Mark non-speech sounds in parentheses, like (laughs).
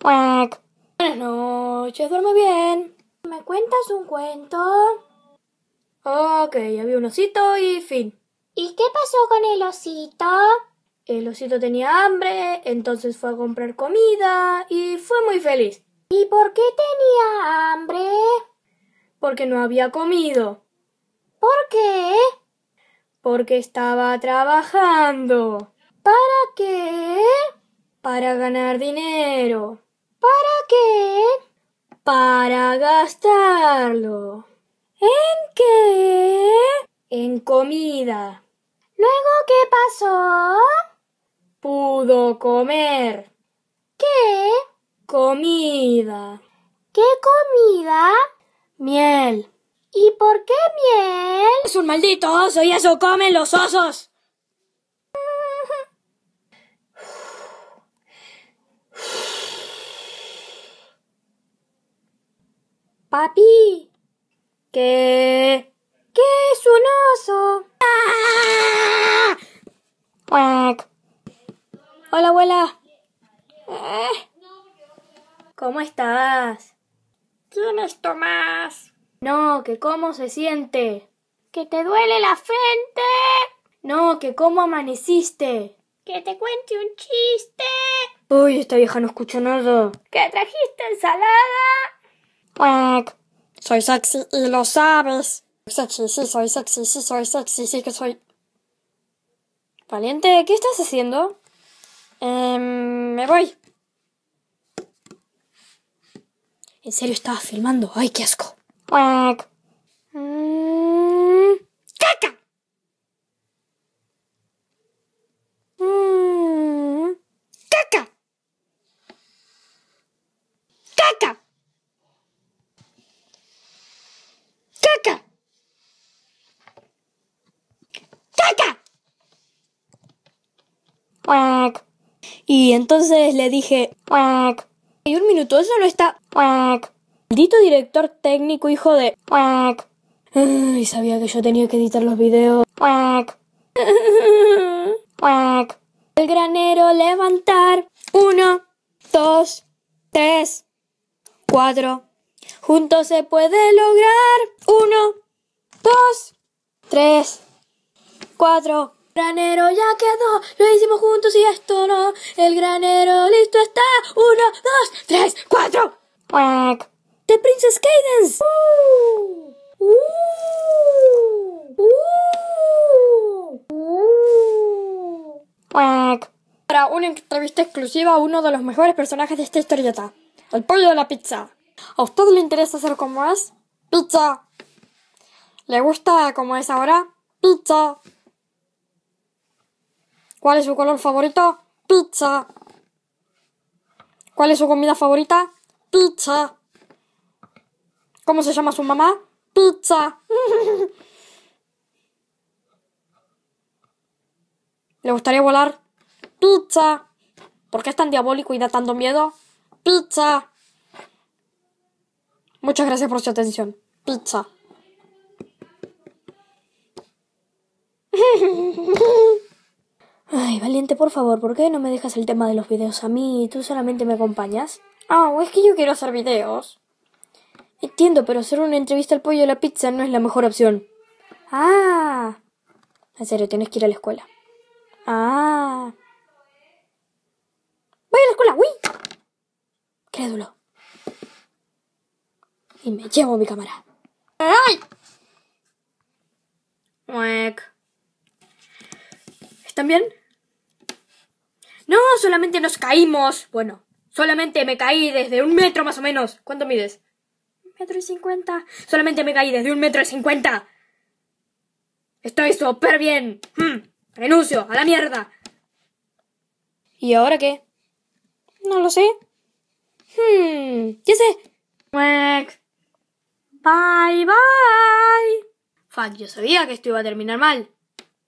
Pues, Buenas noches, duerme bien. ¿Me cuentas un cuento? Ok, había un osito y fin. ¿Y qué pasó con el osito? El osito tenía hambre, entonces fue a comprar comida y fue muy feliz. ¿Y por qué tenía hambre? Porque no había comido. ¿Por qué? Porque estaba trabajando. ¿Para qué? Para ganar dinero. ¿Para qué? Para gastarlo. ¿En qué? En comida. ¿Luego qué pasó? Pudo comer. ¿Qué? Comida. ¿Qué comida? Miel. ¿Y por qué miel? Es un maldito oso y eso comen los osos. Papi, ¿qué? ¿Qué es un oso? Ah. Hola, abuela. Eh. ¿Cómo estás? ¿Quién es Tomás? No, que cómo se siente. ¿Que te duele la frente? No, que cómo amaneciste. ¿Que te cuente un chiste? Uy, esta vieja no escucha nada. ¿Que trajiste ensalada? Pues, soy sexy y lo sabes. Soy Sexy, sí, soy sexy, sí, soy sexy, sí que soy. Valiente, ¿qué estás haciendo? Em, me voy. ¿En serio estaba filmando? ¡Ay, qué asco! Pues, mm, ¡Caca! Y entonces le dije, Y un minuto, eso no está. Maldito Dito director técnico, hijo de. Y sabía que yo tenía que editar los videos. (laughs) El granero levantar. Uno, dos, tres, cuatro. Juntos se puede lograr. Uno, dos, tres, cuatro. Granero ya quedó, lo hicimos juntos y esto no. El granero listo está. Uno, 2, 3, cuatro. ¡Puac! The Princess Cadence. Uh, uh. uh. uh. Para una entrevista exclusiva a uno de los mejores personajes de esta historieta, el pollo de la pizza. ¿A usted le interesa ser como es? Pizza. ¿Le gusta como es ahora? Pizza. ¿Cuál es su color favorito? Pizza. ¿Cuál es su comida favorita? Pizza. ¿Cómo se llama su mamá? Pizza. (laughs) ¿Le gustaría volar? Pizza. ¿Por qué es tan diabólico y da tanto miedo? Pizza. Muchas gracias por su atención. Pizza. (laughs) Ay, valiente, por favor, ¿por qué no me dejas el tema de los videos a mí y tú solamente me acompañas? Ah, es que yo quiero hacer videos. Entiendo, pero hacer una entrevista al pollo de la pizza no es la mejor opción. Ah. En serio, tienes que ir a la escuela. Ah. Voy a la escuela, uy. Crédulo. Y me llevo mi cámara. ¡Ay! ¿Están bien? No, solamente nos caímos. Bueno, solamente me caí desde un metro más o menos. ¿Cuánto mides? Un metro y cincuenta. Solamente me caí desde un metro y cincuenta. Estoy súper bien. Hmm, renuncio, a la mierda. ¿Y ahora qué? No lo sé. Hmm, ya sé. Bye, bye. Fuck, yo sabía que esto iba a terminar mal.